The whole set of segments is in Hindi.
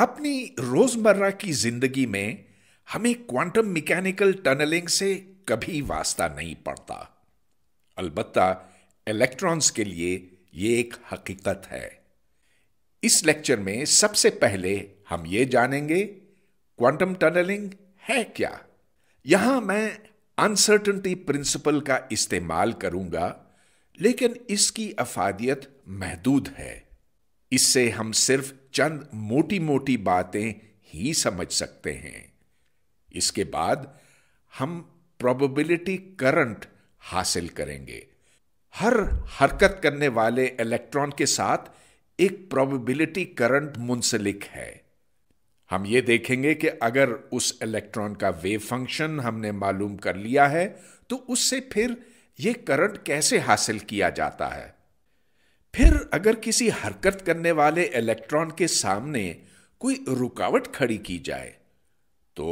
अपनी रोजमर्रा की जिंदगी में हमें क्वांटम मैकेनिकल टनलिंग से कभी वास्ता नहीं पड़ता अलबत्ता इलेक्ट्रॉन्स के लिए ये एक हकीकत है इस लेक्चर में सबसे पहले हम ये जानेंगे क्वांटम टनलिंग है क्या यहां मैं अनसर्टनटी प्रिंसिपल का इस्तेमाल करूंगा लेकिन इसकी अफादियत महदूद है इससे हम सिर्फ चंद मोटी मोटी बातें ही समझ सकते हैं इसके बाद हम प्रोबेबिलिटी करंट हासिल करेंगे हर हरकत करने वाले इलेक्ट्रॉन के साथ एक प्रोबेबिलिटी करंट मुंसलिक है हम ये देखेंगे कि अगर उस इलेक्ट्रॉन का वेव फंक्शन हमने मालूम कर लिया है तो उससे फिर यह करंट कैसे हासिल किया जाता है फिर अगर किसी हरकत करने वाले इलेक्ट्रॉन के सामने कोई रुकावट खड़ी की जाए तो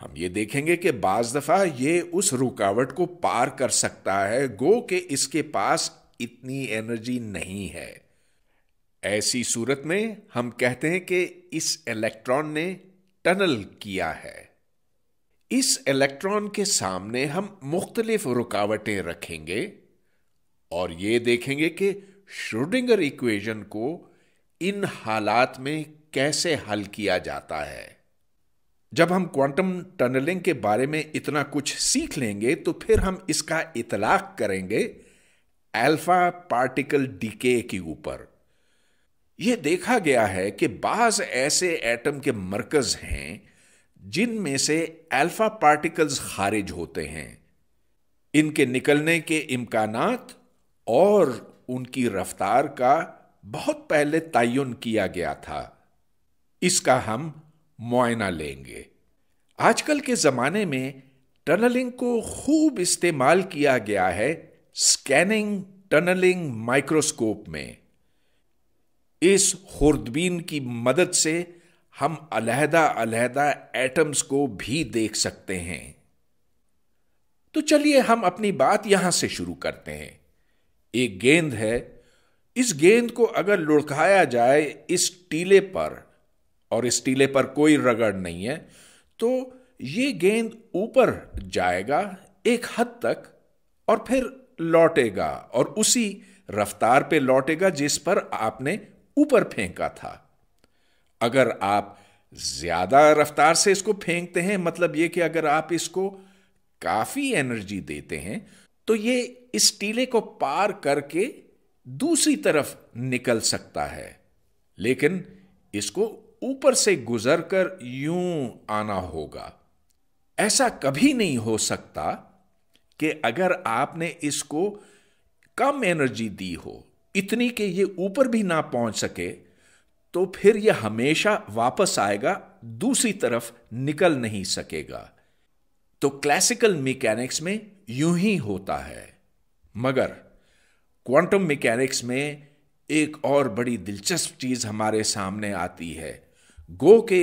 हम ये देखेंगे कि बाज दफा ये उस रुकावट को पार कर सकता है गो के इसके पास इतनी एनर्जी नहीं है ऐसी सूरत में हम कहते हैं कि इस इलेक्ट्रॉन ने टनल किया है इस इलेक्ट्रॉन के सामने हम मुख्तलिफ रुकावटें रखेंगे और ये देखेंगे कि श्रोडिंगर इक्वेशन को इन हालात में कैसे हल किया जाता है जब हम क्वांटम टनलिंग के बारे में इतना कुछ सीख लेंगे तो फिर हम इसका इतलाक करेंगे अल्फा पार्टिकल डीके के ऊपर यह देखा गया है कि बाज ऐसे एटम के मरकज हैं जिनमें से अल्फा पार्टिकल्स खारिज होते हैं इनके निकलने के इम्कान और उनकी रफ्तार का बहुत पहले तयन किया गया था इसका हम मुआयना लेंगे आजकल के ज़माने में टनलिंग को खूब इस्तेमाल किया गया है स्कैनिंग टनलिंग माइक्रोस्कोप में इस खुर्दबीन की मदद से हम अलहदा अलहदा एटम्स को भी देख सकते हैं तो चलिए हम अपनी बात यहां से शुरू करते हैं एक गेंद है इस गेंद को अगर लुढ़काया जाए इस टीले पर और इस टीले पर कोई रगड़ नहीं है तो ये गेंद ऊपर जाएगा एक हद तक और फिर लौटेगा और उसी रफ्तार पे लौटेगा जिस पर आपने ऊपर फेंका था अगर आप ज्यादा रफ्तार से इसको फेंकते हैं मतलब ये कि अगर आप इसको काफी एनर्जी देते हैं तो ये इस टीले को पार करके दूसरी तरफ निकल सकता है लेकिन इसको ऊपर से गुजरकर यूं आना होगा ऐसा कभी नहीं हो सकता कि अगर आपने इसको कम एनर्जी दी हो इतनी कि ये ऊपर भी ना पहुंच सके तो फिर यह हमेशा वापस आएगा दूसरी तरफ निकल नहीं सकेगा तो क्लासिकल मैकेनिक्स में यूं ही होता है मगर क्वांटम मैकेनिक्स में एक और बड़ी दिलचस्प चीज़ हमारे सामने आती है गो के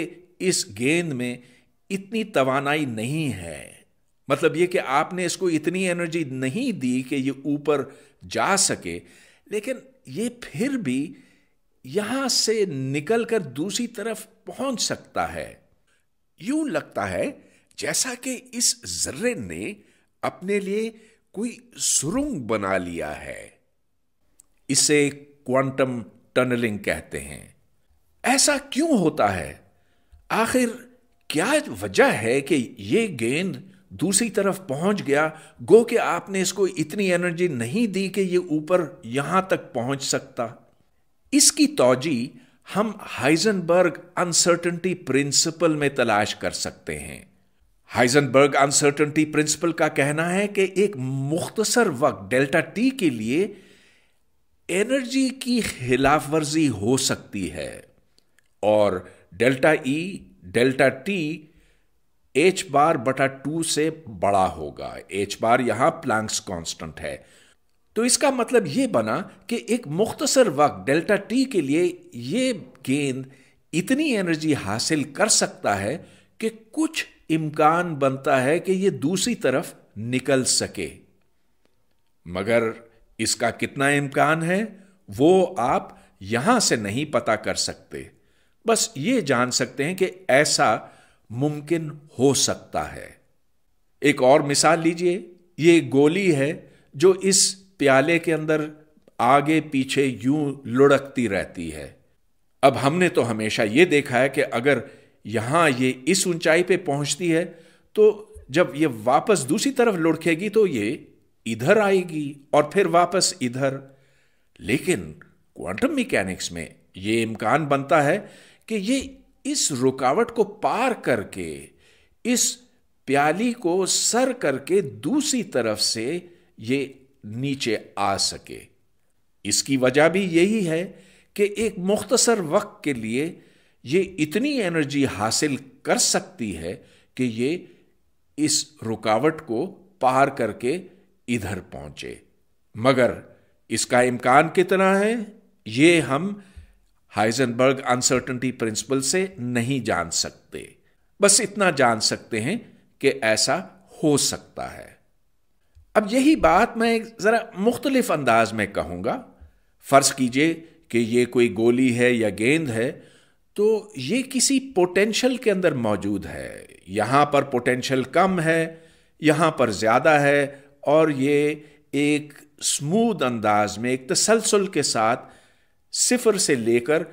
इस गेंद में इतनी तवानाई नहीं है मतलब ये कि आपने इसको इतनी एनर्जी नहीं दी कि ये ऊपर जा सके लेकिन ये फिर भी यहां से निकलकर दूसरी तरफ पहुंच सकता है यूं लगता है जैसा कि इस जर्रे ने अपने लिए कोई सुरंग बना लिया है इसे क्वांटम टनलिंग कहते हैं ऐसा क्यों होता है आखिर क्या वजह है कि यह गेंद दूसरी तरफ पहुंच गया गो कि आपने इसको इतनी एनर्जी नहीं दी कि यह ऊपर यहां तक पहुंच सकता इसकी तोजी हम हाइजनबर्ग अनसर्टेंटी प्रिंसिपल में तलाश कर सकते हैं हाइजनबर्ग अनसर्टनिटी प्रिंसिपल का कहना है कि एक मुख्तसर वक्त डेल्टा टी के लिए एनर्जी की खिलाफ वर्जी हो सकती है और delta E delta t h bar बटा टू से बड़ा होगा एच बार यहां प्लांक्स कांस्टेंट है तो इसका मतलब यह बना कि एक मुख्तसर वक्त डेल्टा टी के लिए यह गेंद इतनी एनर्जी हासिल कर सकता है कि कुछ इम्कान बनता है कि ये दूसरी तरफ निकल सके मगर इसका कितना इम्कान है वो आप यहां से नहीं पता कर सकते बस ये जान सकते हैं कि ऐसा मुमकिन हो सकता है एक और मिसाल लीजिए ये गोली है जो इस प्याले के अंदर आगे पीछे यूं लुढ़कती रहती है अब हमने तो हमेशा यह देखा है कि अगर यहाँ ये इस ऊंचाई पे पहुँचती है तो जब ये वापस दूसरी तरफ लुढ़केगी तो ये इधर आएगी और फिर वापस इधर लेकिन क्वांटम मैकेनिक्स में ये इम्कान बनता है कि ये इस रुकावट को पार करके इस प्याली को सर करके दूसरी तरफ से ये नीचे आ सके इसकी वजह भी यही है कि एक मुख्तसर वक्त के लिए ये इतनी एनर्जी हासिल कर सकती है कि ये इस रुकावट को पार करके इधर पहुंचे मगर इसका इम्कान कितना है ये हम हाइजनबर्ग अनसर्टेंटी प्रिंसिपल से नहीं जान सकते बस इतना जान सकते हैं कि ऐसा हो सकता है अब यही बात मैं ज़रा मुख्तलिफ अंदाज में कहूंगा फ़र्ज़ कीजिए कि यह कोई गोली है या गेंद है तो ये किसी पोटेंशियल के अंदर मौजूद है यहाँ पर पोटेंशियल कम है यहाँ पर ज़्यादा है और ये एक स्मूद अंदाज में एक तसलसल के साथ सिफर से लेकर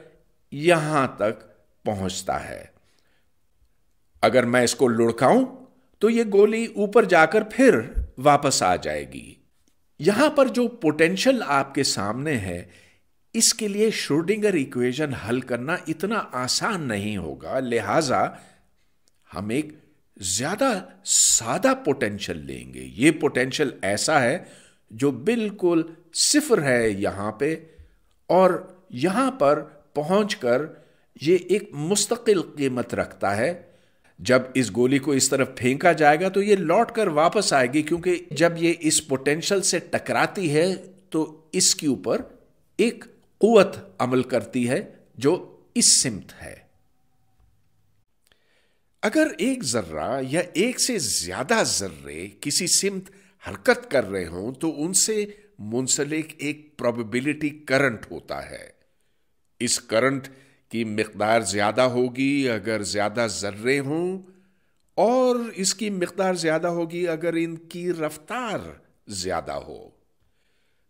यहाँ तक पहुँचता है अगर मैं इसको लुढ़काऊं तो ये गोली ऊपर जाकर फिर वापस आ जाएगी यहां पर जो पोटेंशियल आपके सामने है इसके लिए श्रोडिंगर इक्वेशन हल करना इतना आसान नहीं होगा लिहाजा हम एक ज्यादा सादा पोटेंशियल लेंगे ये पोटेंशियल ऐसा है जो बिल्कुल सिफर है यहां पे और यहां पर कर ये एक मुस्तकिल कीमत रखता है जब इस गोली को इस तरफ फेंका जाएगा तो ये लौट कर वापस आएगी क्योंकि जब ये इस पोटेंशियल से टकराती है तो इसके ऊपर एक कुत अमल करती है जो इस सिमत है अगर एक जर्रा या एक से ज्यादा जर्रे किसी सिमत हरकत कर रहे हों तो उनसे मुंसलिक एक प्रोबेबिलिटी करंट होता है इस करंट की मकदार ज्यादा होगी अगर ज्यादा जर्रे हों और इसकी मकदार ज्यादा होगी अगर इनकी रफ्तार ज्यादा हो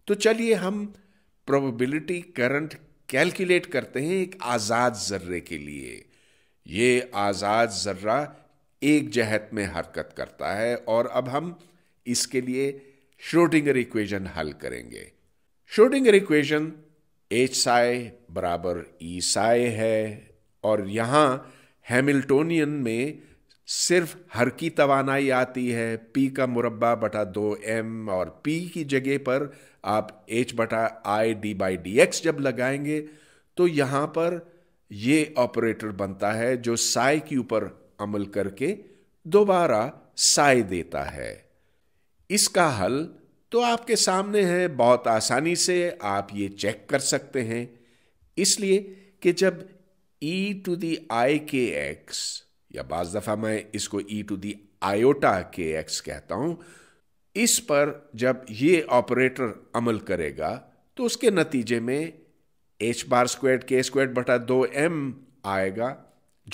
तो चलिए हम प्रोबेबिलिटी करंट कैलकुलेट करते हैं एक आज़ाद जर्रे के लिए ये आज़ाद जर्रा एक जहत में हरकत करता है और अब हम इसके लिए श्रोडिंगर इक्वेशन हल करेंगे श्रोडिंगर इक्वेशन एच साय बराबर ई e साय है और यहां हैमिल्टोनियन में सिर्फ हर की तोानाई आती है पी का मुरबा बटा दो एम और पी की जगह पर आप एच बटा i d by d x जब लगाएंगे तो यहाँ पर ये ऑपरेटर बनता है जो साय के ऊपर अमल करके दोबारा साय देता है इसका हल तो आपके सामने है बहुत आसानी से आप ये चेक कर सकते हैं इसलिए कि जब ई to the i k x या बाज दफ़ा मैं इसको e to the iota k x कहता हूं इस पर जब ये ऑपरेटर अमल करेगा तो उसके नतीजे में h bar squared k squared बटा दो एम आएगा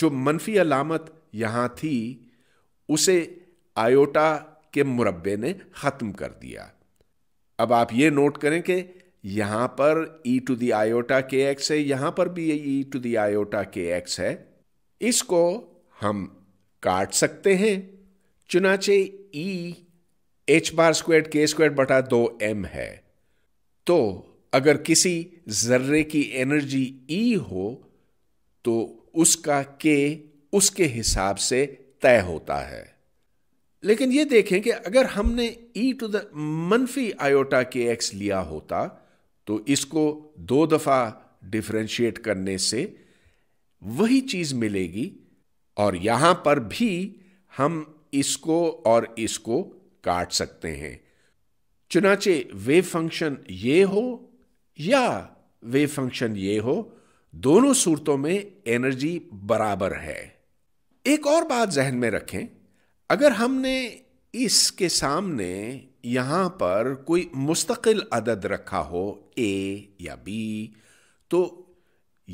जो मनफी अलामत यहां थी उसे आयोटा के मुरबे ने ख़त्म कर दिया अब आप ये नोट करें कि यहां पर e to the iota k x है यहां पर भी e to the iota k x है इसको हम काट सकते हैं चुनाचे E h bar square k square बटा दो एम है तो अगर किसी जर्रे की एनर्जी ई e हो तो उसका के उसके हिसाब से तय होता है लेकिन ये देखें कि अगर हमने ई टू द मनफी आयोटा के एक्स लिया होता तो इसको दो दफ़ा डिफ्रेंशिएट करने से वही चीज़ मिलेगी और यहां पर भी हम इसको और इसको काट सकते हैं चुनाचे वे फंक्शन ये हो या वे फंक्शन ये हो दोनों सूरतों में एनर्जी बराबर है एक और बात जहन में रखें अगर हमने इसके सामने यहां पर कोई मुस्तकिल अदद रखा हो ए या बी तो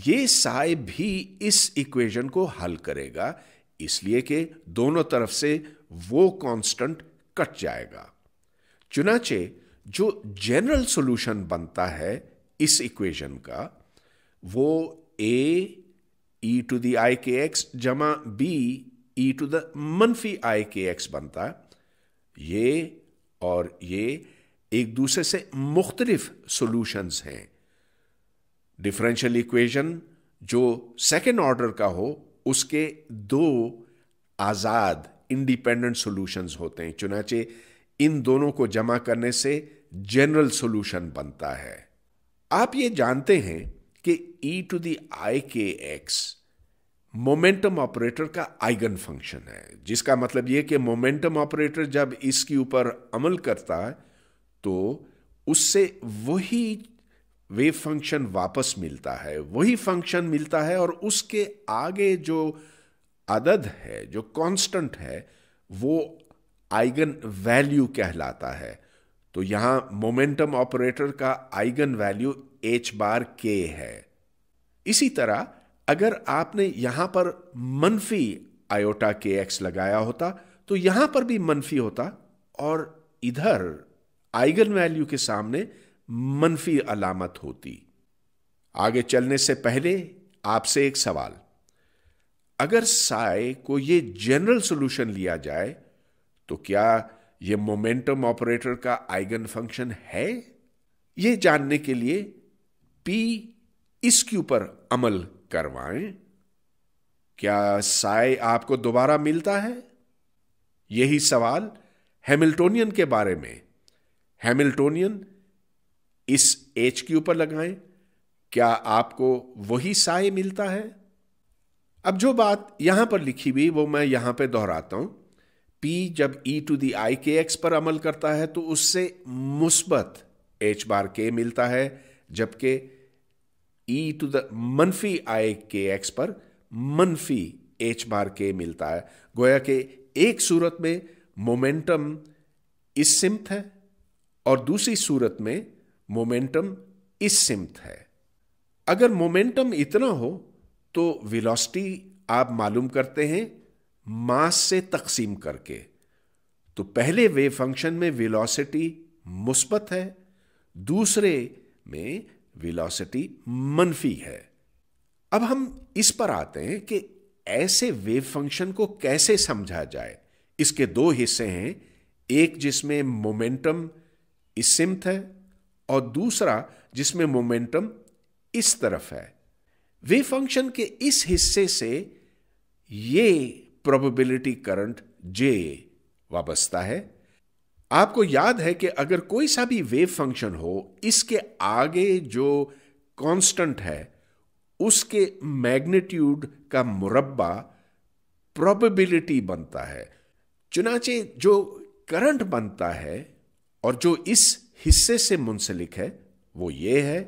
ये साय भी इस इक्वेशन को हल करेगा इसलिए कि दोनों तरफ से वो कांस्टेंट कट जाएगा चुनाचे जो जनरल सॉल्यूशन बनता है इस इक्वेशन का वो ए ई to the I k x जमा बी ई टू द मनफी आई के एक्स बनता ये और ये एक दूसरे से मुख्तलिफ सॉल्यूशंस हैं डिफरेंशियल इक्वेशन जो सेकेंड ऑर्डर का हो उसके दो आज़ाद इंडिपेंडेंट सॉल्यूशंस होते हैं चुनाचे इन दोनों को जमा करने से जनरल सॉल्यूशन बनता है आप ये जानते हैं कि e to the i k x momentum operator का आइगन फंक्शन है जिसका मतलब यह कि मोमेंटम ऑपरेटर जब इसके ऊपर अमल करता है तो उससे वही वेव फंक्शन वापस मिलता है वही फंक्शन मिलता है और उसके आगे जो अदद है जो कांस्टेंट है वो आइगन वैल्यू कहलाता है तो यहां मोमेंटम ऑपरेटर का eigen value h bar k है इसी तरह अगर आपने यहां पर मनफी आयोटा के एक्स लगाया होता तो यहां पर भी मनफी होता और इधर आइगन वैल्यू के सामने मनफी अलामत होती आगे चलने से पहले आपसे एक सवाल अगर साय को यह जनरल सॉल्यूशन लिया जाए तो क्या यह मोमेंटम ऑपरेटर का आइगन फंक्शन है यह जानने के लिए पी इसके ऊपर अमल करवाएं क्या साय आपको दोबारा मिलता है यही सवाल हैमिल्टोनियन के बारे में हैमिल्टोनियन इस एच के ऊपर लगाएं क्या आपको वही साय मिलता है अब जो बात यहां पर लिखी हुई वो मैं यहां पर दोहराता हूं पी जब ई to the i k x पर अमल करता है तो उससे मुस्बत एच बार के मिलता है जबकि ई टू द मनफी आई के एक्स पर मनफी एच बार के मिलता है गोया के एक सूरत में मोमेंटम इस सिमत है और दूसरी सूरत में मोमेंटम इस सिमत है अगर मोमेंटम इतना हो तो वेलोसिटी आप मालूम करते हैं मास से तकसीम करके तो पहले वेव फंक्शन में वेलोसिटी मुस्बत है दूसरे में वेलोसिटी मनफी है अब हम इस पर आते हैं कि ऐसे वेव फंक्शन को कैसे समझा जाए इसके दो हिस्से हैं एक जिसमें मोमेंटम इस सिमत है और दूसरा जिसमें मोमेंटम इस तरफ है वे फंक्शन के इस हिस्से से ये प्रोबेबिलिटी करंट जे वाबस्ता है आपको याद है कि अगर कोई सा भी वेव फंक्शन हो इसके आगे जो कांस्टेंट है उसके मैग्नीट्यूड का मुरब्बा प्रोबेबिलिटी बनता है चुनाचे जो करंट बनता है और जो इस हिस्से से मुंसलिक है वो ये है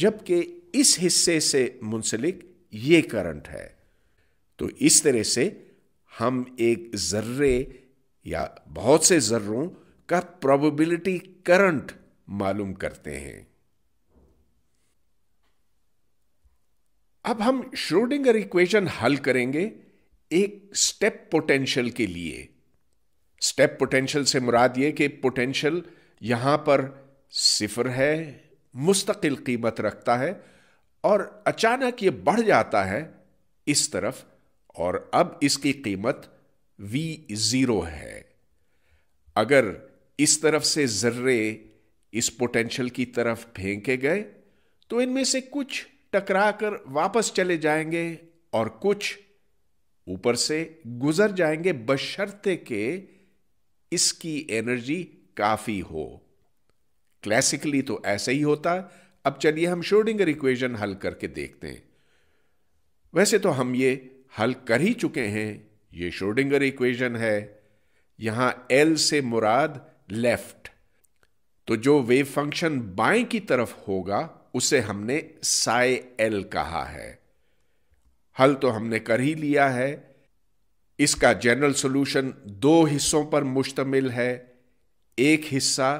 जबकि इस हिस्से से मुंसलिक ये करंट है तो इस तरह से हम एक जर्रे या बहुत से जर्रों का प्रोबेबिलिटी करंट मालूम करते हैं अब हम श्रोडिंगर इक्वेशन हल करेंगे एक स्टेप पोटेंशियल के लिए स्टेप पोटेंशियल से मुराद ये कि पोटेंशियल यहाँ पर सिफर है मुस्तकिल कीमत रखता है और अचानक ये बढ़ जाता है इस तरफ और अब इसकी कीमत वी ज़ीरो है अगर इस तरफ से जर्रे इस पोटेंशियल की तरफ फेंके गए तो इनमें से कुछ टकरा कर वापस चले जाएंगे और कुछ ऊपर से गुजर जाएंगे बशर्ते के इसकी एनर्जी काफी हो क्लासिकली तो ऐसे ही होता अब चलिए हम शोडिंगर इक्वेशन हल करके देखते हैं वैसे तो हम ये हल कर ही चुके हैं ये शोडिंगर इक्वेशन है यहां एल से मुराद लेफ्ट तो जो वेव फंक्शन बाएं की तरफ होगा उसे हमने साय एल कहा है हल तो हमने कर ही लिया है इसका जनरल सॉल्यूशन दो हिस्सों पर मुश्तमिल है एक हिस्सा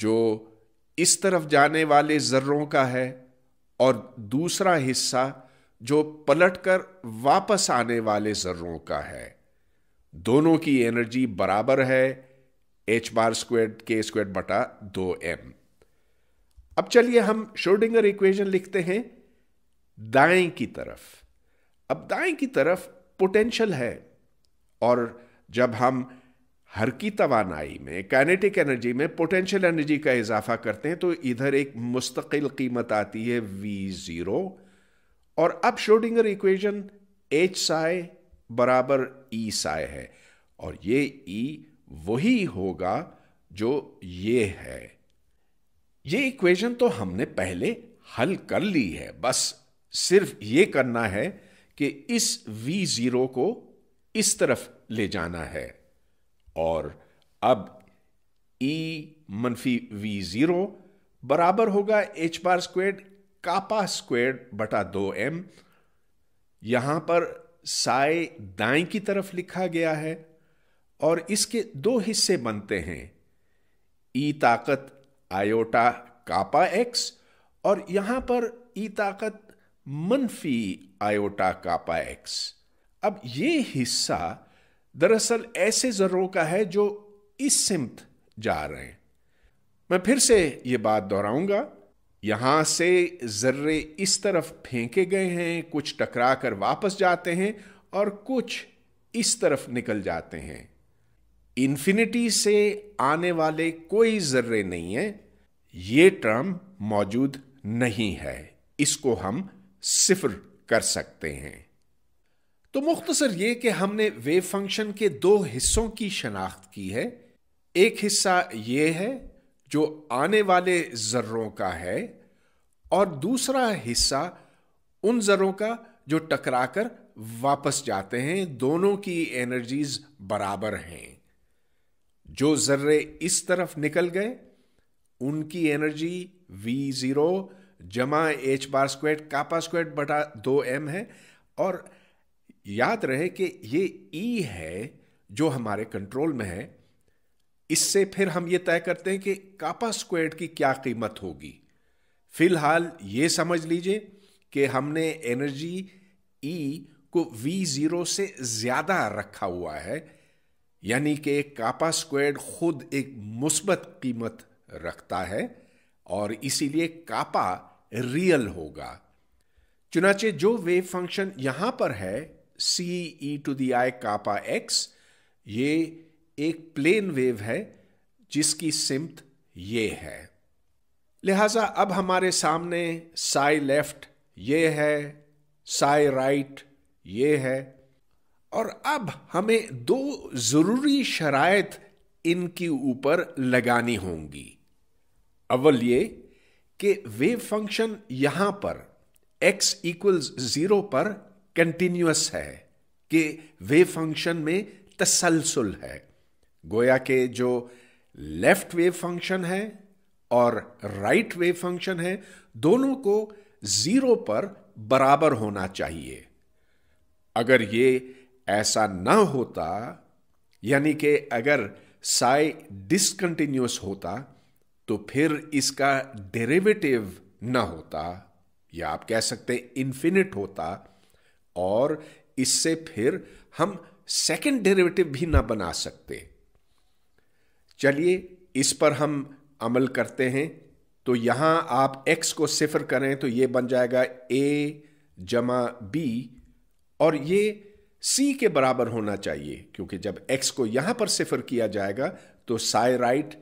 जो इस तरफ जाने वाले जर्रों का है और दूसरा हिस्सा जो पलटकर वापस आने वाले जर्रों का है दोनों की एनर्जी बराबर है h bar squared k squared बटा दो एम अब चलिए हम शोर्डिंगर इक्वेशन लिखते हैं दाएं की तरफ अब दाएं की तरफ पोटेंशियल है और जब हम हर की तोानाई में काइनेटिक एनर्जी में पोटेंशियल एनर्जी का इजाफा करते हैं तो इधर एक मुस्तकिल कीमत आती है वी ज़ीरो और अब शोडिंगर इक्वेशन एच साय बराबर ई e साय है और ये ई e वही होगा जो ये है ये इक्वेशन तो हमने पहले हल कर ली है बस सिर्फ ये करना है कि इस वी ज़ीरो को इस तरफ ले जाना है और अब ई e मनफी वी ज़ीरो बराबर होगा h bar squared kappa squared बटा दो एम यहां पर साय दाए की तरफ लिखा गया है और इसके दो हिस्से बनते हैं ई e ताकत आयोटा कापा एक्स और यहां पर ई e ताकत मनफी आयोटा कापा एक्स अब ये हिस्सा दरअसल ऐसे ज़र्रों का है जो इस सिमत जा रहे हैं मैं फिर से ये बात दोहराऊंगा यहां से ज़र्रे इस तरफ फेंके गए हैं कुछ टकरा कर वापस जाते हैं और कुछ इस तरफ निकल जाते हैं इन्फिनिटी से आने वाले कोई ज़र्रे नहीं है ये टर्म मौजूद नहीं है इसको हम सिफर कर सकते हैं तो मुख्तसर ये कि हमने वेव फंक्शन के दो हिस्सों की शनाख्त की है एक हिस्सा ये है जो आने वाले ज़र्रों का है और दूसरा हिस्सा उन ज़र्रों का जो टकराकर वापस जाते हैं दोनों की एनर्जीज बराबर हैं जो ज़र्रे इस तरफ निकल गए उनकी एनर्जी वी ज़ीरो जमा h bar squared kappa squared बटा दो एम है और याद रहे कि ये ई है जो हमारे कंट्रोल में है इससे फिर हम ये तय करते हैं कि कापा स्क्वेड की क्या कीमत होगी फिलहाल ये समझ लीजिए कि हमने एनर्जी ई e को वी ज़ीरो से ज़्यादा रखा हुआ है यानी कि कापा स्क्वेड खुद एक मुस्बत कीमत रखता है और इसीलिए कापा रियल होगा चुनाचे जो वेव फंक्शन यहां पर है सी ई to the I kappa x ये एक प्लेन वेव है जिसकी सिमत ये है लिहाजा अब हमारे सामने साई लेफ्ट ये है साई राइट ये है और अब हमें दो ज़रूरी शराय इनके ऊपर लगानी होंगी अव्वल ये कि वेव फंक्शन यहां पर x इक्वल्स ज़ीरो पर कंटिन्यूस है कि वे फंक्शन में तसलसल है गोया के जो लेफ्ट वेव फंक्शन है और राइट वेव फंक्शन है दोनों को जीरो पर बराबर होना चाहिए अगर ये ऐसा ना होता यानी कि अगर साय डिसकंटिन्यूस होता तो फिर इसका डेरिवेटिव ना होता या आप कह सकते हैं इन्फिनिट होता और इससे फिर हम सेकंड डेरिवेटिव भी ना बना सकते चलिए इस पर हम अमल करते हैं तो यहां आप x को सिफर करें तो ये बन जाएगा a जमा बी और ये c के बराबर होना चाहिए क्योंकि जब x को यहां पर सिफर किया जाएगा तो साई राइट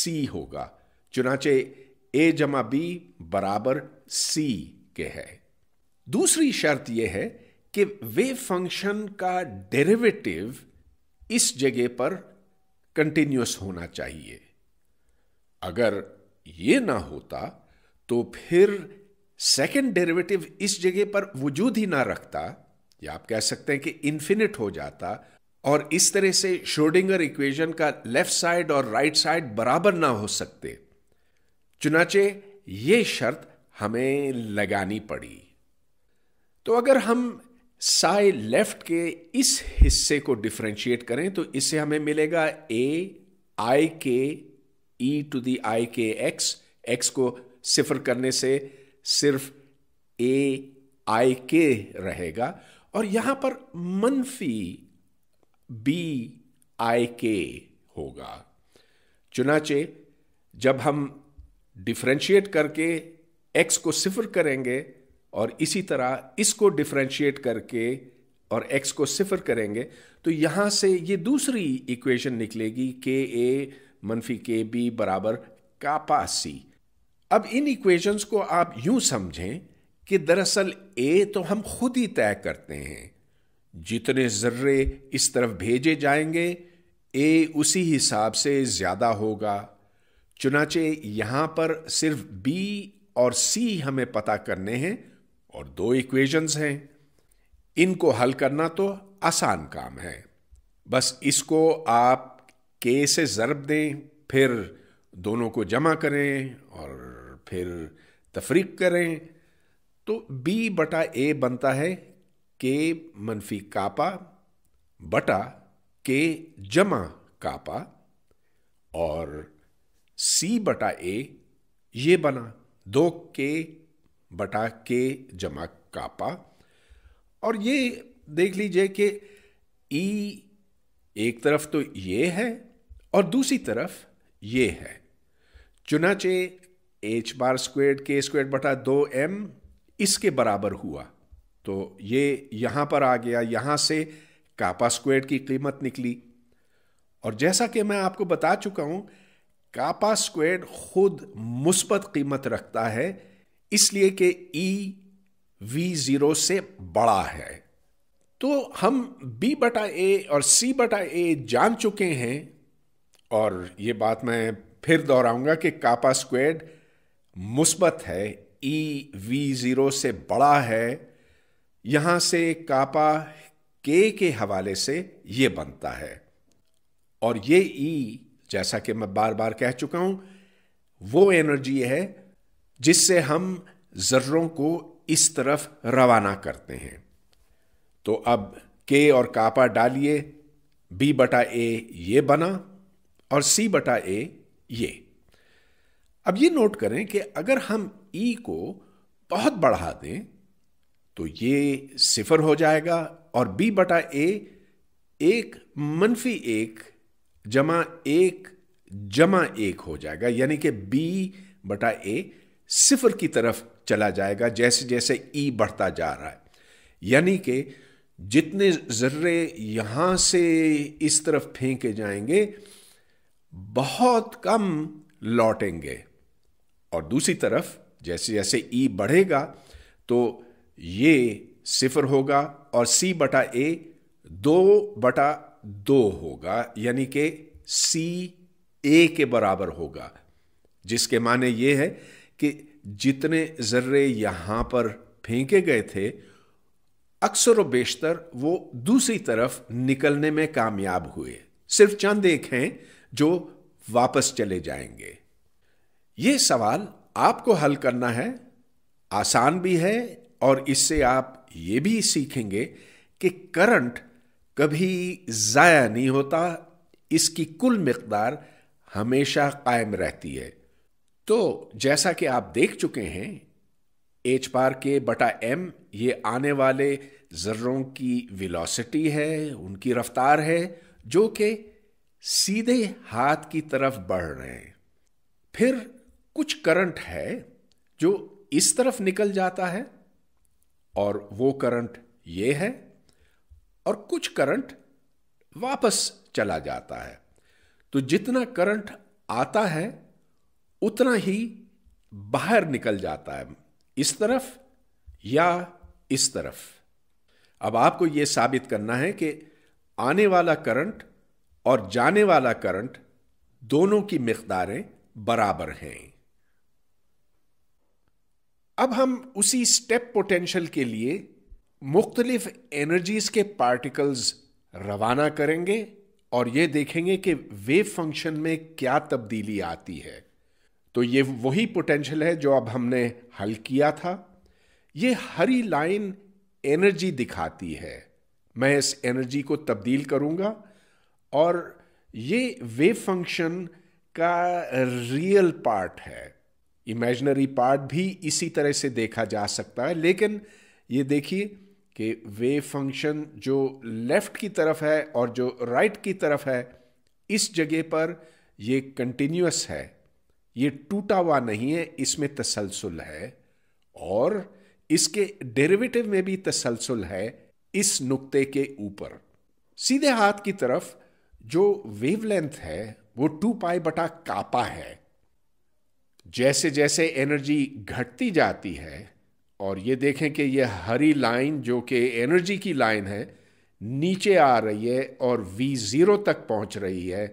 c होगा चुनाचे a जमा बी बराबर c के है दूसरी शर्त यह है कि वेव फंक्शन का डेरिवेटिव इस जगह पर कंटिन्यूस होना चाहिए अगर ये ना होता तो फिर सेकेंड डेरिवेटिव इस जगह पर वजूद ही ना रखता या आप कह सकते हैं कि इन्फिनिट हो जाता और इस तरह से शोडिंगर इक्वेशन का लेफ्ट साइड और राइट साइड बराबर ना हो सकते चुनाचे ये शर्त हमें लगानी पड़ी तो अगर हम साई लेफ्ट के इस हिस्से को डिफ्रेंशिएट करें तो इससे हमें मिलेगा ए आई के ई to the i k x x को सिफर करने से सिर्फ ए आई के रहेगा और यहां पर मनफी बी आई के होगा चुनाचे जब हम डिफ्रेंशिएट करके एक्स को सिफर करेंगे और इसी तरह इसको डिफ्रेंशिएट करके और एक्स को सिफर करेंगे तो यहां से ये दूसरी इक्वेशन निकलेगी के ए मनफी के बी बराबर कापा सी अब इन इक्वेशंस को आप यूं समझें कि दरअसल ए तो हम खुद ही तय करते हैं जितने ज़र्रे इस तरफ भेजे जाएंगे ए उसी हिसाब से ज़्यादा होगा चुनाचे यहां पर सिर्फ बी और सी हमें पता करने हैं और दो इक्वेशंस हैं इनको हल करना तो आसान काम है बस इसको आप के से ज़रब दें फिर दोनों को जमा करें और फिर तफरीक करें तो बी बटा ए बनता है के मनफी कापा बटा के जमा कापा और सी बटा ए ये बना दो के बटा के जमा कापा और ये देख लीजिए कि ई e एक तरफ तो ये है और दूसरी तरफ ये है चुनाचे h bar squared k squared बटा दो एम इसके बराबर हुआ तो ये यहाँ पर आ गया यहाँ से कापा स्क्वेड की कीमत निकली और जैसा कि मैं आपको बता चुका हूँ कापा स्क्वेड खुद मुस्बत कीमत रखता है इसलिए कि ई वी जीरो से बड़ा है तो हम बी बटा ए और सी बटा ए जान चुके हैं और ये बात मैं फिर दोहराऊंगा कि कापा स्क्वेड मुस्बत है ई वी ज़ीरो से बड़ा है यहां से कापा के के हवाले से ये बनता है और ये ई e, जैसा कि मैं बार बार कह चुका हूं वो एनर्जी है जिससे हम ज़र्रों को इस तरफ रवाना करते हैं तो अब के और कापा डालिए बी बटा ए ये बना और सी बटा ए ये अब ये नोट करें कि अगर हम ई को बहुत बढ़ा दें तो ये सिफर हो जाएगा और बी बटा ए एक मनफी एक जमा एक जमा एक हो जाएगा यानी कि बी बटा ए सिफर की तरफ चला जाएगा जैसे जैसे ई बढ़ता जा रहा है यानी कि जितने ज़र्रे यहां से इस तरफ फेंके जाएंगे बहुत कम लौटेंगे और दूसरी तरफ जैसे जैसे ई बढ़ेगा तो ये सिफर होगा और सी बटा ए दो बटा दो होगा यानी कि सी ए के बराबर होगा जिसके माने ये है कि जितने ज़र्रे यहाँ पर फेंके गए थे अक्सर व बेशतर वो दूसरी तरफ निकलने में कामयाब हुए सिर्फ चंद एक हैं जो वापस चले जाएंगे ये सवाल आपको हल करना है आसान भी है और इससे आप ये भी सीखेंगे कि करंट कभी ज़ाया नहीं होता इसकी कुल मकदार हमेशा कायम रहती है तो जैसा कि आप देख चुके हैं एच पार के बटा एम ये आने वाले ज़र्रों की वेलोसिटी है उनकी रफ्तार है जो कि सीधे हाथ की तरफ बढ़ रहे हैं फिर कुछ करंट है जो इस तरफ निकल जाता है और वो करंट ये है और कुछ करंट वापस चला जाता है तो जितना करंट आता है उतना ही बाहर निकल जाता है इस तरफ या इस तरफ अब आपको यह साबित करना है कि आने वाला करंट और जाने वाला करंट दोनों की मकदारें बराबर हैं अब हम उसी स्टेप पोटेंशियल के लिए मुख्तलिफ एनर्जीज के पार्टिकल्स रवाना करेंगे और यह देखेंगे कि वेव फंक्शन में क्या तब्दीली आती है तो ये वही पोटेंशियल है जो अब हमने हल किया था ये हरी लाइन एनर्जी दिखाती है मैं इस एनर्जी को तब्दील करूँगा और ये वेव फंक्शन का रियल पार्ट है इमेजनरी पार्ट भी इसी तरह से देखा जा सकता है लेकिन ये देखिए कि वेव फंक्शन जो लेफ़्ट की तरफ है और जो राइट right की तरफ है इस जगह पर ये कंटिन्यूस है ये टूटा हुआ नहीं है इसमें तसलसल है और इसके डेरिवेटिव में भी तसलसल है इस नुक्ते के ऊपर सीधे हाथ की तरफ जो वेवलेंथ है वो टू पाई बटा कापा है जैसे जैसे एनर्जी घटती जाती है और ये देखें कि ये हरी लाइन जो कि एनर्जी की लाइन है नीचे आ रही है और वी जीरो तक पहुंच रही है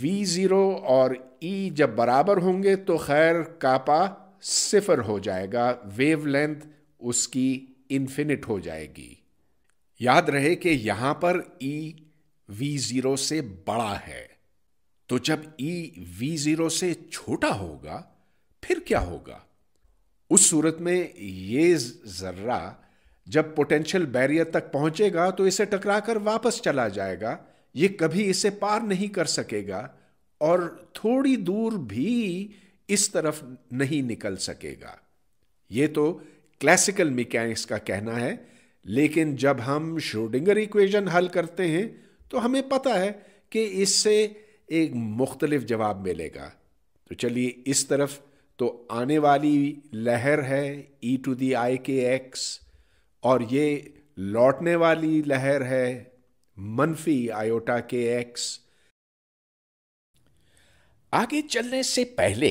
वी ज़ीरो और ई e जब बराबर होंगे तो खैर कापा सिफर हो जाएगा वेवलेंथ उसकी इन्फिनिट हो जाएगी याद रहे कि यहां पर ई वी ज़ीरो से बड़ा है तो जब ई वी ज़ीरो से छोटा होगा फिर क्या होगा उस सूरत में ये ज़र्रा जब पोटेंशियल बैरियर तक पहुंचेगा तो इसे टकराकर वापस चला जाएगा ये कभी इसे पार नहीं कर सकेगा और थोड़ी दूर भी इस तरफ नहीं निकल सकेगा ये तो क्लासिकल मिकैनिक्स का कहना है लेकिन जब हम श्रोडिंगर इक्वेशन हल करते हैं तो हमें पता है कि इससे एक मुख्तलिफ जवाब मिलेगा तो चलिए इस तरफ तो आने वाली लहर है ई to the i k x और ये लौटने वाली लहर है मनफी आयोटा के एक्स आगे चलने से पहले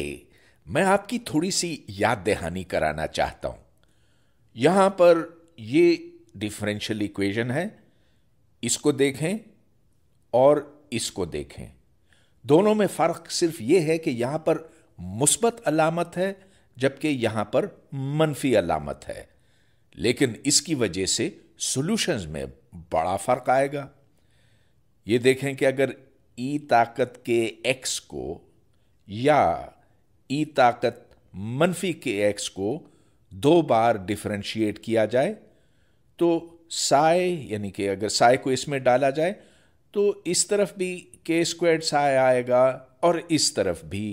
मैं आपकी थोड़ी सी याद दहानी कराना चाहता हूं यहां पर ये डिफरेंशियल इक्वेशन है इसको देखें और इसको देखें दोनों में फर्क सिर्फ यह है कि यहां पर मुस्बत अलामत है जबकि यहां पर मनफी अलामत है लेकिन इसकी वजह से सॉल्यूशंस में बड़ा फ़र्क आएगा ये देखें कि अगर ई ताकत के एक्स को या ई ताकत मनफी के एक्स को दो बार डिफ्रेंशिएट किया जाए तो साय यानी कि अगर साय को इसमें डाला जाए तो इस तरफ भी के स्क्वेड साय आएगा और इस तरफ भी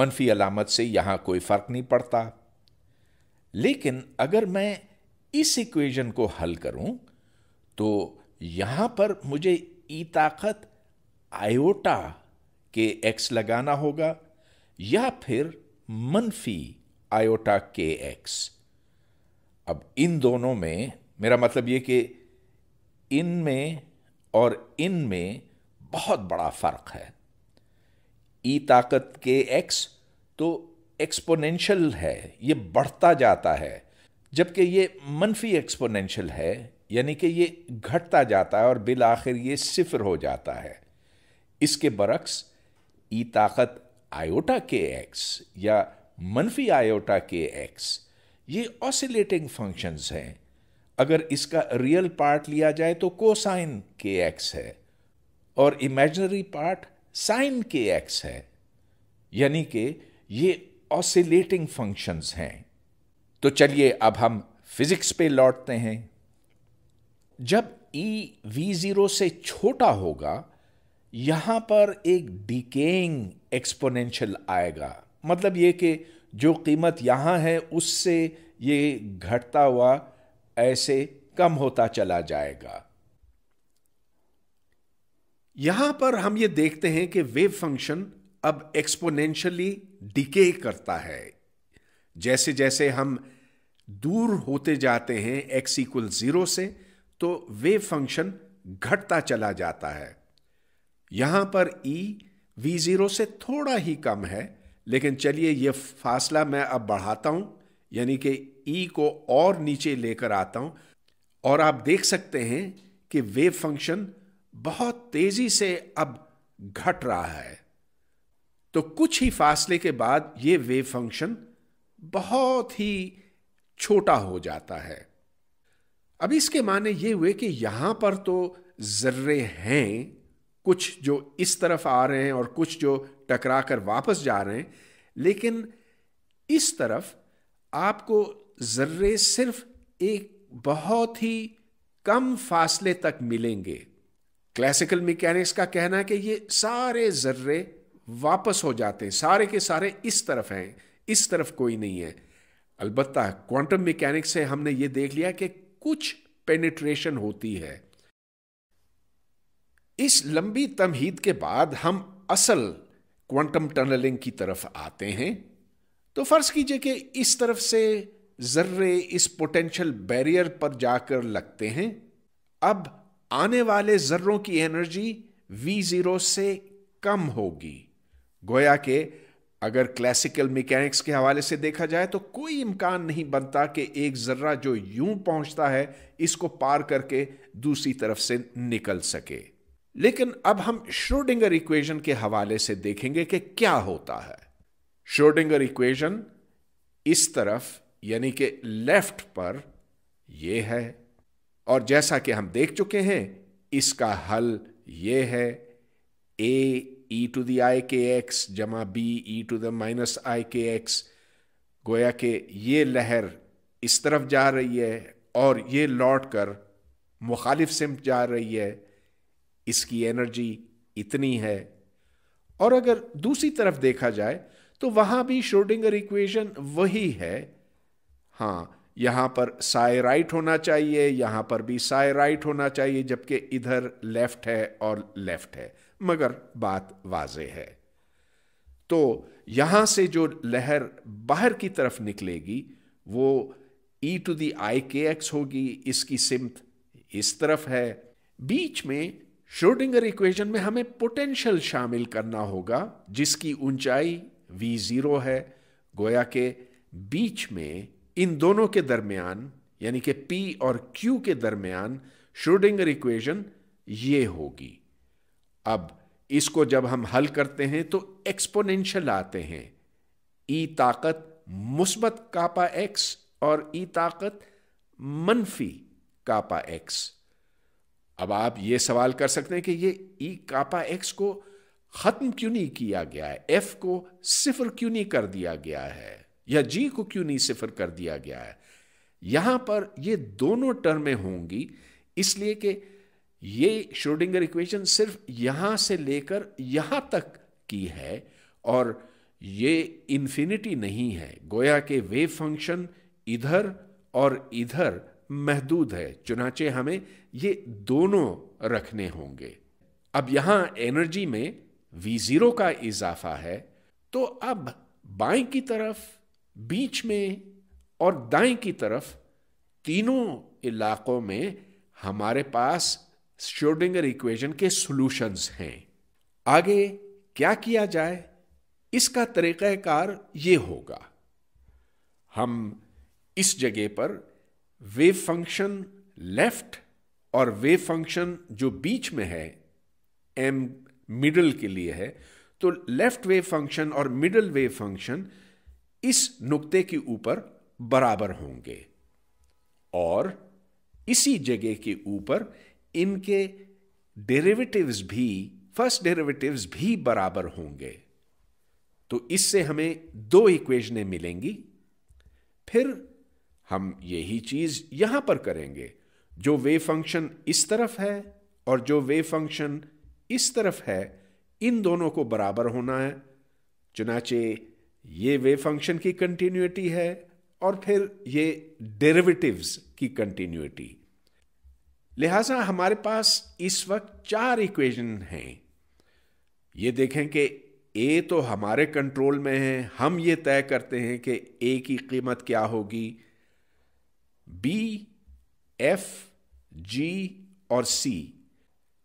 मनफी अलामत से यहां कोई फ़र्क नहीं पड़ता लेकिन अगर मैं इस इक्वेशन को हल करूं तो यहां पर मुझे ई e ताकत आयोटा के एक्स लगाना होगा या फिर मनफी आयोटा के एक्स अब इन दोनों में मेरा मतलब ये कि इन में और इन में बहुत बड़ा फर्क है ई e ताकत के एक्स तो एक्सपोनेंशियल है ये बढ़ता जाता है जबकि ये मनफी एक्सपोनेंशियल है यानी कि ये घटता जाता है और बिल आखिर ये सिफर हो जाता है इसके बरक्स ई ताकत आयोटा के एक्स या मनफी आयोटा के एक्स ये ऑसिलेटिंग फंक्शंस हैं अगर इसका रियल पार्ट लिया जाए तो कोसाइन के एक्स है और imaginary part sine k x है यानी कि ये ऑसिलेटिंग फंक्शंस हैं तो चलिए अब हम फिजिक्स पे लौटते हैं जब ई वी ज़ीरो से छोटा होगा यहां पर एक डिकेइंग एक्सपोनेंशियल आएगा मतलब ये कि जो कीमत यहां है उससे ये घटता हुआ ऐसे कम होता चला जाएगा यहां पर हम ये देखते हैं कि वेव फंक्शन अब एक्सपोनेंशियली डिके करता है जैसे जैसे हम दूर होते जाते हैं एक्स इक्वल ज़ीरो से तो वे फंक्शन घटता चला जाता है यहां पर ई वी ज़ीरो से थोड़ा ही कम है लेकिन चलिए यह फासला मैं अब बढ़ाता हूं यानी कि ई e को और नीचे लेकर आता हूं और आप देख सकते हैं कि वेव फंक्शन बहुत तेज़ी से अब घट रहा है तो कुछ ही फासले के बाद यह वेव फंक्शन बहुत ही छोटा हो जाता है अब इसके माने ये हुए कि यहां पर तो जर्रे हैं कुछ जो इस तरफ आ रहे हैं और कुछ जो टकरा कर वापस जा रहे हैं लेकिन इस तरफ आपको जर्रे सिर्फ एक बहुत ही कम फासले तक मिलेंगे क्लासिकल मैकेनिक्स का कहना है कि ये सारे जर्रे वापस हो जाते हैं सारे के सारे इस तरफ हैं इस तरफ कोई नहीं है अलबत् क्वांटम मैकेनिक्स से हमने ये देख लिया कि कुछ पेनिट्रेशन होती है इस लंबी तमहीद के बाद हम असल क्वांटम टनलिंग की तरफ आते हैं तो फर्ज कीजिए कि इस तरफ से जर्रे इस पोटेंशियल बैरियर पर जाकर लगते हैं अब आने वाले जर्रों की एनर्जी वी जीरो से कम होगी गोया के अगर क्लासिकल मैकेनिक्स के हवाले से देखा जाए तो कोई इम्कान नहीं बनता कि एक ज़र्रा जो यूं पहुंचता है इसको पार करके दूसरी तरफ से निकल सके लेकिन अब हम श्रोडिंगर इक्वेशन के हवाले से देखेंगे कि क्या होता है श्रोडिंगर इक्वेशन इस तरफ यानी कि लेफ्ट पर यह है और जैसा कि हम देख चुके हैं इसका हल यह है ए e to the i k x जमा B e to the minus i k x गोया के ये लहर इस तरफ जा रही है और ये लौट कर मुखालिफ सिम जा रही है इसकी एनर्जी इतनी है और अगर दूसरी तरफ देखा जाए तो वहाँ भी श्रोडिंगर इक्वेशन वही है हाँ यहाँ पर साय राइट होना चाहिए यहाँ पर भी साय राइट होना चाहिए जबकि इधर लेफ्ट है और लेफ्ट है मगर बात वाजे है तो यहां से जो लहर बाहर की तरफ निकलेगी वो ई to the i k x होगी इसकी सिमत इस तरफ है बीच में श्रोडिंगर इक्वेशन में हमें पोटेंशियल शामिल करना होगा जिसकी ऊंचाई वी जीरो है गोया के बीच में इन दोनों के दरमियान यानी कि पी और क्यू के दरमियान श्रोडिंगर इक्वेशन ये होगी अब इसको जब हम हल करते हैं तो एक्सपोनेंशियल आते हैं ई ताकत मुस्बत कापा एक्स और ई ताकत मनफी कापा एक्स अब आप ये सवाल कर सकते हैं कि ये ई कापा एक्स को ख़त्म क्यों नहीं किया गया है एफ को सिफर क्यों नहीं कर दिया गया है या जी को क्यों नहीं सिफर कर दिया गया है यहां पर ये दोनों टर्में होंगी इसलिए कि ये श्रोडिंगर इक्वेशन सिर्फ यहां से लेकर यहां तक की है और ये इन्फिनिटी नहीं है गोया के वेव फंक्शन इधर और इधर महदूद है चुनाचे हमें ये दोनों रखने होंगे अब यहां एनर्जी में वी ज़ीरो का इजाफा है तो अब बाएं की तरफ बीच में और दाएं की तरफ तीनों इलाकों में हमारे पास श्योडिंगर इक्वेशन के सॉल्यूशंस हैं आगे क्या किया जाए इसका तरीक़ाकार ये होगा हम इस जगह पर वेव फंक्शन लेफ्ट और वेव फंक्शन जो बीच में है एम मिडल के लिए है तो लेफ्ट वेव फंक्शन और मिडल वेव फंक्शन इस नुक्ते के ऊपर बराबर होंगे और इसी जगह के ऊपर इनके डेरिवेटिव्स भी फर्स्ट डेरिवेटिव्स भी बराबर होंगे तो इससे हमें दो इक्वेशनें मिलेंगी फिर हम यही चीज यहां पर करेंगे जो वेव फंक्शन इस तरफ है और जो वेव फंक्शन इस तरफ है इन दोनों को बराबर होना है चुनाचे ये वेव फंक्शन की कंटिन्यूटी है और फिर ये डेरिवेटिव्स की कंटिन्यूटी लिहाजा हमारे पास इस वक्त चार इक्वेशन हैं ये देखें कि ए तो हमारे कंट्रोल में है हम ये तय करते हैं कि ए की कीमत क्या होगी बी एफ जी और सी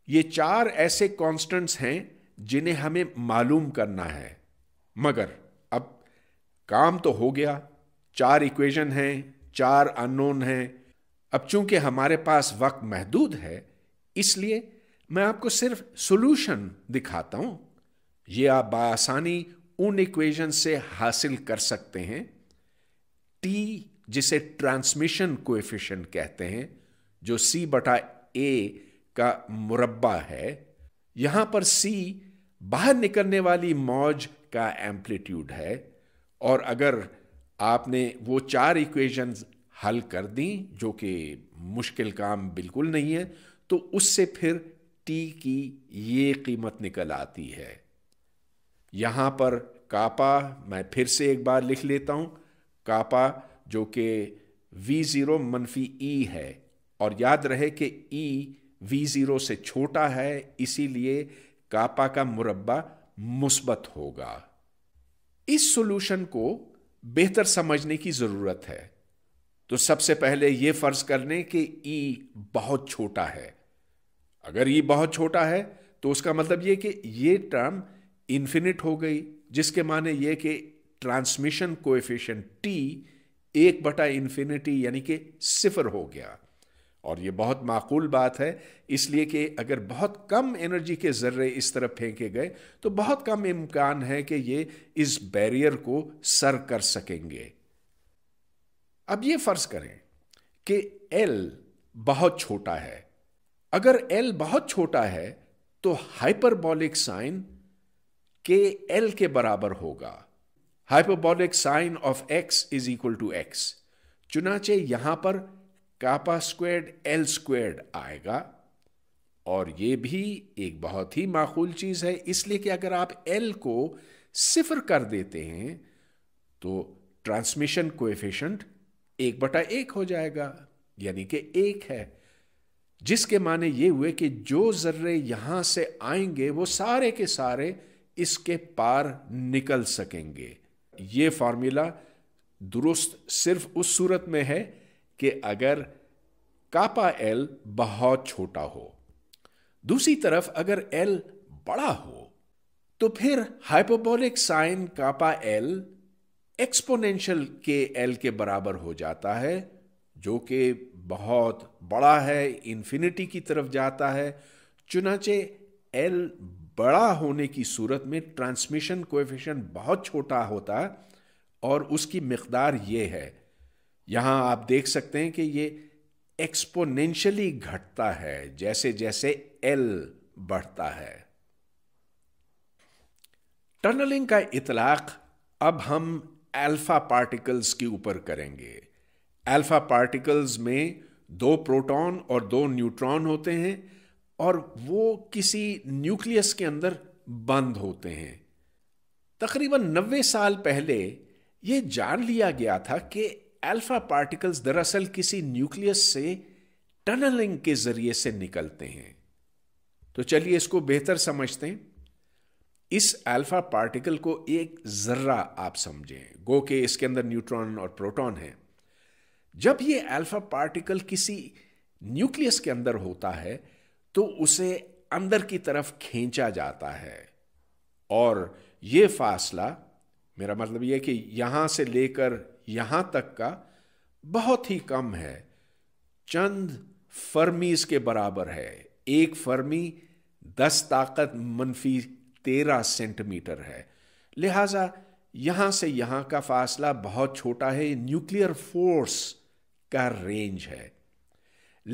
ये चार ऐसे कांस्टेंट्स हैं जिन्हें हमें मालूम करना है मगर अब काम तो हो गया चार इक्वेशन हैं चार अननोन हैं अब चूंकि हमारे पास वक्त महदूद है इसलिए मैं आपको सिर्फ सॉल्यूशन दिखाता हूं ये आप बासानी उन इक्वेशन से हासिल कर सकते हैं टी जिसे ट्रांसमिशन कोएफिशिएंट कहते हैं जो सी बटा ए का मुरब्बा है यहां पर सी बाहर निकलने वाली मौज का एम्पलीट्यूड है और अगर आपने वो चार इक्वेशंस हल कर दी जो कि मुश्किल काम बिल्कुल नहीं है तो उससे फिर टी की ये कीमत निकल आती है यहाँ पर कापा मैं फिर से एक बार लिख लेता हूँ कापा जो कि वी ज़ीरो मनफी ई e है और याद रहे कि ई e वी ज़ीरो से छोटा है इसीलिए कापा का मुरबा मुस्बत होगा इस सॉल्यूशन को बेहतर समझने की ज़रूरत है तो सबसे पहले यह फर्ज कर लें कि ई बहुत छोटा है अगर ई बहुत छोटा है तो उसका मतलब यह कि यह टर्म इन्फिनिट हो गई जिसके माने ये कि ट्रांसमिशन कोएफिशिएंट टी एक बटा इन्फिनिटी यानी कि सिफर हो गया और यह बहुत माकूल बात है इसलिए कि अगर बहुत कम एनर्जी के ज़र्रे इस तरफ फेंके गए तो बहुत कम इम्कान है कि ये इस बैरियर को सर कर सकेंगे अब ये फर्ज करें कि L बहुत छोटा है अगर L बहुत छोटा है तो हाइपरबॉलिक साइन के एल के बराबर होगा hyperbolic sine of x is equal to x चुनाचे यहां पर कापा स्क्वेड एल स्क्वेड आएगा और यह भी एक बहुत ही माकूल चीज है इसलिए कि अगर आप एल को सिफर कर देते हैं तो ट्रांसमिशन कोएफिशिएंट एक बटा एक हो जाएगा यानी कि एक है जिसके माने ये हुए कि जो जर्रे यहां से आएंगे वो सारे के सारे इसके पार निकल सकेंगे ये फार्मूला दुरुस्त सिर्फ उस सूरत में है कि अगर कापा एल बहुत छोटा हो दूसरी तरफ अगर एल बड़ा हो तो फिर hyperbolic sine kappa L exponential k L के बराबर हो जाता है जो कि बहुत बड़ा है इन्फिनिटी की तरफ जाता है चुनाचे एल बड़ा होने की सूरत में ट्रांसमिशन कोएफिशिएंट बहुत छोटा होता है और उसकी मकदार ये है यहाँ आप देख सकते हैं कि ये एक्सपोनेंशियली घटता है जैसे जैसे एल बढ़ता है टनलिंग का इतलाक अब हम अल्फा पार्टिकल्स के ऊपर करेंगे अल्फा पार्टिकल्स में दो प्रोटॉन और दो न्यूट्रॉन होते हैं और वो किसी न्यूक्लियस के अंदर बंद होते हैं तकरीबन नब्बे साल पहले ये जान लिया गया था कि अल्फा पार्टिकल्स दरअसल किसी न्यूक्लियस से टनलिंग के जरिए से निकलते हैं तो चलिए इसको बेहतर समझते हैं इस अल्फा पार्टिकल को एक जर्रा आप समझें गो के इसके अंदर न्यूट्रॉन और प्रोटॉन है जब ये अल्फा पार्टिकल किसी न्यूक्लियस के अंदर होता है तो उसे अंदर की तरफ खींचा जाता है और ये फासला मेरा मतलब यह कि यहां से लेकर यहां तक का बहुत ही कम है चंद फर्मीज के बराबर है एक फर्मी दस ताकत मनफी तेरह सेंटीमीटर है लिहाजा यहां से यहां का फासला बहुत छोटा है न्यूक्लियर फोर्स का रेंज है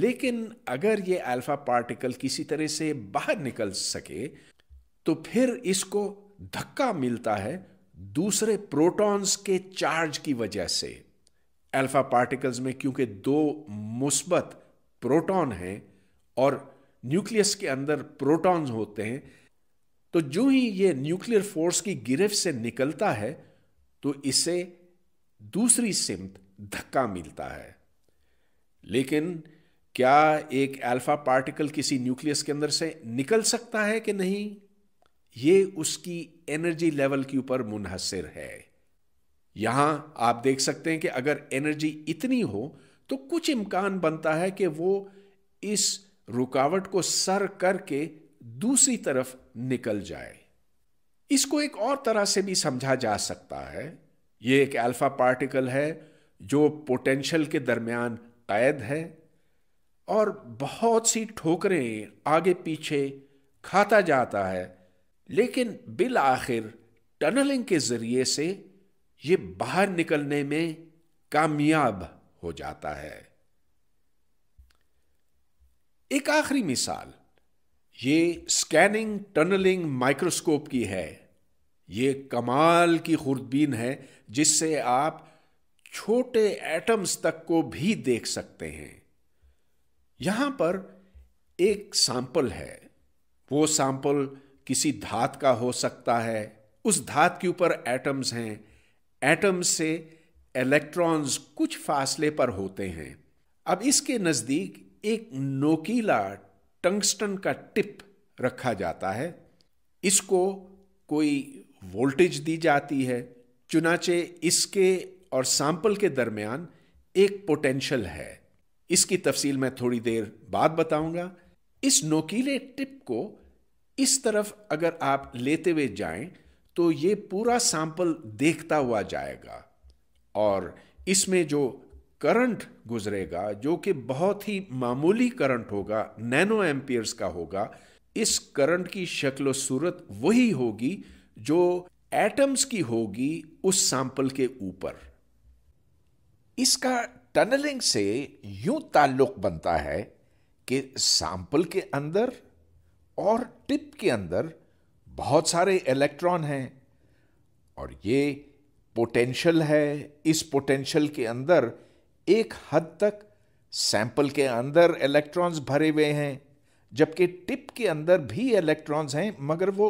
लेकिन अगर ये अल्फा पार्टिकल किसी तरह से बाहर निकल सके तो फिर इसको धक्का मिलता है दूसरे प्रोटॉन्स के चार्ज की वजह से अल्फा पार्टिकल्स में क्योंकि दो मुस्बत प्रोटॉन हैं और न्यूक्लियस के अंदर प्रोटॉन्स होते हैं तो जो ही ये न्यूक्लियर फोर्स की गिरफ्त से निकलता है तो इसे दूसरी सिमत धक्का मिलता है लेकिन क्या एक अल्फा पार्टिकल किसी न्यूक्लियस के अंदर से निकल सकता है कि नहीं ये उसकी एनर्जी लेवल के ऊपर मुनहसर है यहां आप देख सकते हैं कि अगर एनर्जी इतनी हो तो कुछ इम्कान बनता है कि वो इस रुकावट को सर करके दूसरी तरफ निकल जाए इसको एक और तरह से भी समझा जा सकता है ये एक अल्फा पार्टिकल है जो पोटेंशियल के दरमियान कैद है और बहुत सी ठोकरें आगे पीछे खाता जाता है लेकिन बिल आखिर टनलिंग के जरिए से ये बाहर निकलने में कामयाब हो जाता है एक आखिरी मिसाल ये स्कैनिंग टनलिंग माइक्रोस्कोप की है ये कमाल की खुर्दबीन है जिससे आप छोटे एटम्स तक को भी देख सकते हैं यहां पर एक सैंपल है वो सैंपल किसी धात का हो सकता है उस धात के ऊपर एटम्स हैं एटम्स से इलेक्ट्रॉन्स कुछ फासले पर होते हैं अब इसके नज़दीक एक नोकीला टंगस्टन का टिप रखा जाता है इसको कोई वोल्टेज दी जाती है चुनाचे इसके और सैंपल के दरमियान एक पोटेंशियल है इसकी तफसील मैं थोड़ी देर बाद बताऊंगा इस नोकीले टिप को इस तरफ अगर आप लेते हुए जाएं तो ये पूरा सैंपल देखता हुआ जाएगा और इसमें जो करंट गुजरेगा जो कि बहुत ही मामूली करंट होगा नैनो एम्पियर्स का होगा इस करंट की शक्ल सूरत वही होगी जो एटम्स की होगी उस सैंपल के ऊपर इसका टनलिंग से यूं ताल्लुक बनता है कि सैंपल के अंदर और टिप के अंदर बहुत सारे इलेक्ट्रॉन हैं और ये पोटेंशियल है इस पोटेंशियल के अंदर एक हद तक सैंपल के अंदर इलेक्ट्रॉन्स भरे हुए हैं जबकि टिप के अंदर भी इलेक्ट्रॉन्स हैं मगर वो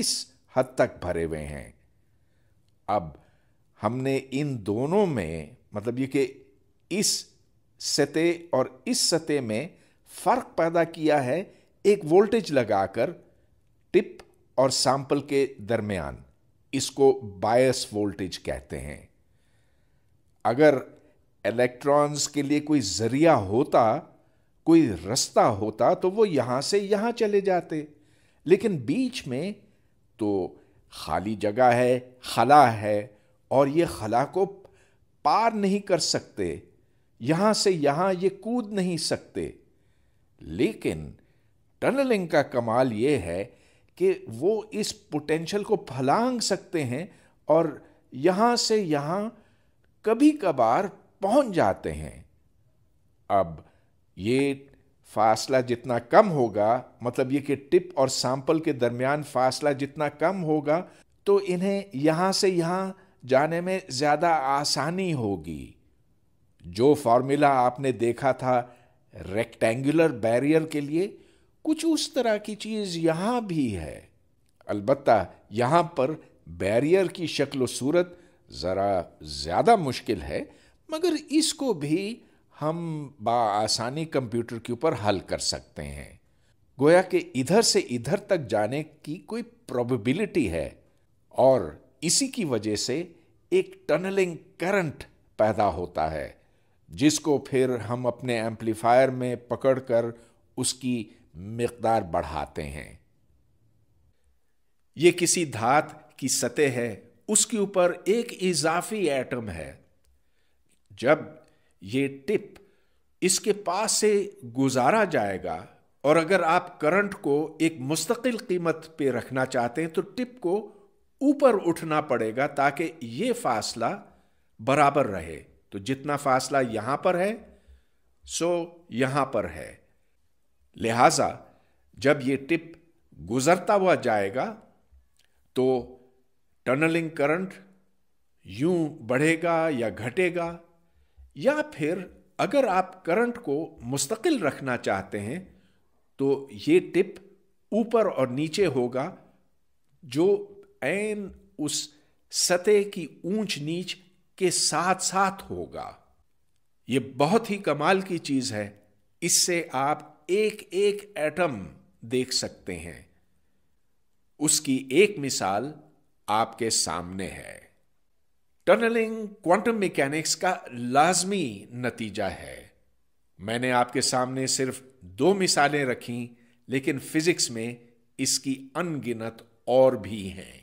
इस हद तक भरे हुए हैं अब हमने इन दोनों में मतलब ये कि इस सतह और इस सतह में फ़र्क पैदा किया है एक वोल्टेज लगाकर टिप और सैंपल के दरमियान इसको बायस वोल्टेज कहते हैं अगर इलेक्ट्रॉन्स के लिए कोई जरिया होता कोई रास्ता होता तो वो यहाँ से यहाँ चले जाते लेकिन बीच में तो खाली जगह है खला है और ये खला को पार नहीं कर सकते यहाँ से यहाँ ये कूद नहीं सकते लेकिन टनलिंग का कमाल ये है कि वो इस पोटेंशियल को फलांग सकते हैं और यहाँ से यहाँ कभी कभार पहुंच जाते हैं अब ये फासला जितना कम होगा मतलब ये कि टिप और सैंपल के दरमियान फासला जितना कम होगा तो इन्हें यहाँ से यहाँ जाने में ज़्यादा आसानी होगी जो फार्मूला आपने देखा था रेक्टेंगुलर बैरियर के लिए कुछ उस तरह की चीज़ यहाँ भी है अलबत्ता यहाँ पर बैरियर की शक्ल सूरत ज़रा ज़्यादा मुश्किल है मगर इसको भी हम आसानी कंप्यूटर के ऊपर हल कर सकते हैं गोया के इधर से इधर तक जाने की कोई प्रोबेबिलिटी है और इसी की वजह से एक टनलिंग करंट पैदा होता है जिसको फिर हम अपने एम्पलीफायर में पकड़कर उसकी मकदार बढ़ाते हैं ये किसी धात की सतह है उसके ऊपर एक इजाफी एटम है जब ये टिप इसके पास से गुजारा जाएगा और अगर आप करंट को एक मुस्तकिल कीमत पे रखना चाहते हैं तो टिप को ऊपर उठना पड़ेगा ताकि ये फासला बराबर रहे तो जितना फासला यहां पर है सो यहां पर है लिहाजा जब ये टिप गुजरता हुआ जाएगा तो टनलिंग करंट यूं बढ़ेगा या घटेगा या फिर अगर आप करंट को मुस्तकिल रखना चाहते हैं तो ये टिप ऊपर और नीचे होगा जो एन उस सतह की ऊंच नीच के साथ साथ होगा ये बहुत ही कमाल की चीज है इससे आप एक एक एटम देख सकते हैं उसकी एक मिसाल आपके सामने है टनलिंग क्वांटम मैकेनिक्स का लाजमी नतीजा है मैंने आपके सामने सिर्फ दो मिसालें रखी लेकिन फिजिक्स में इसकी अनगिनत और भी हैं